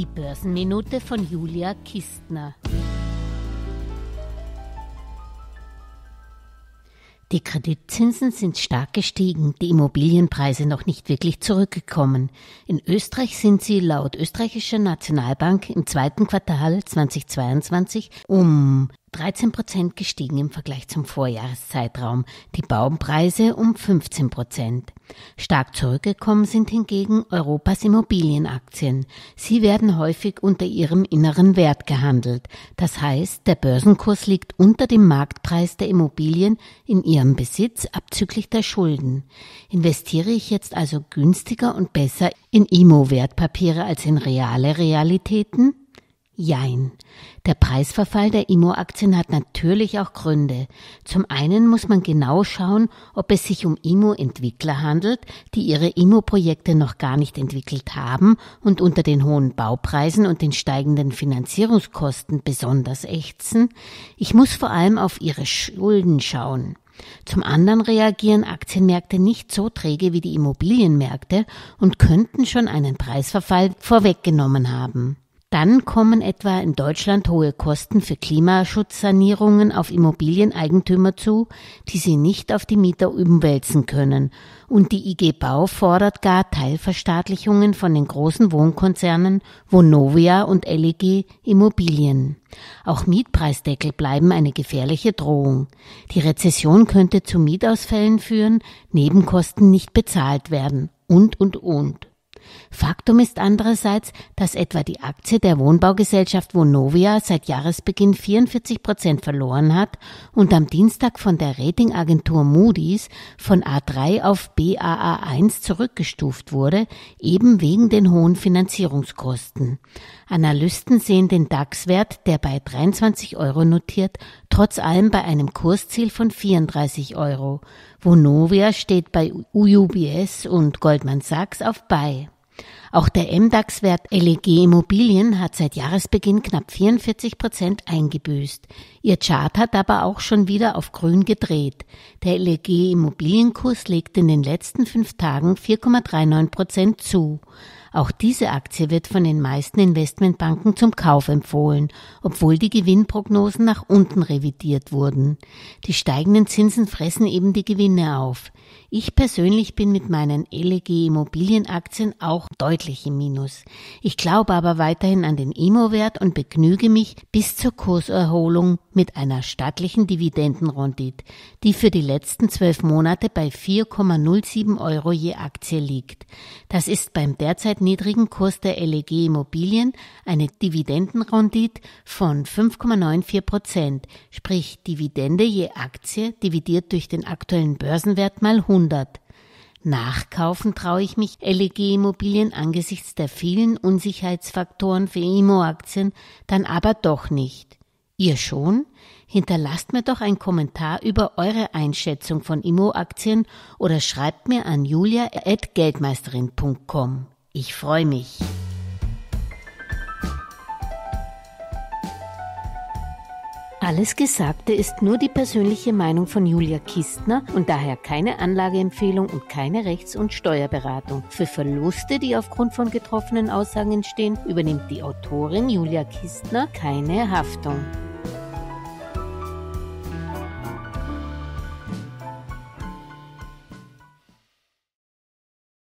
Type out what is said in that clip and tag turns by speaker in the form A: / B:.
A: Die Börsenminute von Julia Kistner. Die Kreditzinsen sind stark gestiegen, die Immobilienpreise noch nicht wirklich zurückgekommen. In Österreich sind sie laut österreichischer Nationalbank im zweiten Quartal 2022 um 13 Prozent gestiegen im Vergleich zum Vorjahreszeitraum, die Baumpreise um 15 Prozent. Stark zurückgekommen sind hingegen Europas Immobilienaktien. Sie werden häufig unter ihrem inneren Wert gehandelt. Das heißt, der Börsenkurs liegt unter dem Marktpreis der Immobilien in ihrem Besitz abzüglich der Schulden. Investiere ich jetzt also günstiger und besser in imo wertpapiere als in reale Realitäten? Jein. Der Preisverfall der IMO-Aktien hat natürlich auch Gründe. Zum einen muss man genau schauen, ob es sich um IMO-Entwickler handelt, die ihre IMO-Projekte noch gar nicht entwickelt haben und unter den hohen Baupreisen und den steigenden Finanzierungskosten besonders ächzen. Ich muss vor allem auf ihre Schulden schauen. Zum anderen reagieren Aktienmärkte nicht so träge wie die Immobilienmärkte und könnten schon einen Preisverfall vorweggenommen haben. Dann kommen etwa in Deutschland hohe Kosten für Klimaschutzsanierungen auf Immobilieneigentümer zu, die sie nicht auf die Mieter umwälzen können. Und die IG Bau fordert gar Teilverstaatlichungen von den großen Wohnkonzernen Vonovia und LEG Immobilien. Auch Mietpreisdeckel bleiben eine gefährliche Drohung. Die Rezession könnte zu Mietausfällen führen, Nebenkosten nicht bezahlt werden und, und, und. Faktum ist andererseits, dass etwa die Aktie der Wohnbaugesellschaft Vonovia seit Jahresbeginn 44 Prozent verloren hat und am Dienstag von der Ratingagentur Moody's von A3 auf BAA1 zurückgestuft wurde, eben wegen den hohen Finanzierungskosten. Analysten sehen den DAX-Wert, der bei 23 Euro notiert, trotz allem bei einem Kursziel von 34 Euro. Vonovia steht bei UUBS und Goldman Sachs auf bei. Auch der MDAX-Wert LEG Immobilien hat seit Jahresbeginn knapp 44 Prozent eingebüßt. Ihr Chart hat aber auch schon wieder auf grün gedreht. Der LEG Immobilienkurs legt in den letzten fünf Tagen 4,39 Prozent zu. Auch diese Aktie wird von den meisten Investmentbanken zum Kauf empfohlen, obwohl die Gewinnprognosen nach unten revidiert wurden. Die steigenden Zinsen fressen eben die Gewinne auf. Ich persönlich bin mit meinen LEG Immobilienaktien auch deutlich im Minus. Ich glaube aber weiterhin an den Immo-Wert und begnüge mich bis zur Kurserholung mit einer stattlichen Dividendenrendite, die für die letzten zwölf Monate bei 4,07 Euro je Aktie liegt. Das ist beim derzeit niedrigen Kurs der LEG Immobilien eine Dividendenrendite von 5,94 Prozent, sprich Dividende je Aktie dividiert durch den aktuellen Börsenwert mal 100. Nachkaufen traue ich mich LEG Immobilien angesichts der vielen Unsicherheitsfaktoren für imo aktien dann aber doch nicht. Ihr schon? Hinterlasst mir doch einen Kommentar über eure Einschätzung von imo aktien oder schreibt mir an julia.geldmeisterin.com. Ich freue mich. Alles Gesagte ist nur die persönliche Meinung von Julia Kistner und daher keine Anlageempfehlung und keine Rechts- und Steuerberatung. Für Verluste, die aufgrund von getroffenen Aussagen entstehen, übernimmt die Autorin Julia Kistner keine Haftung.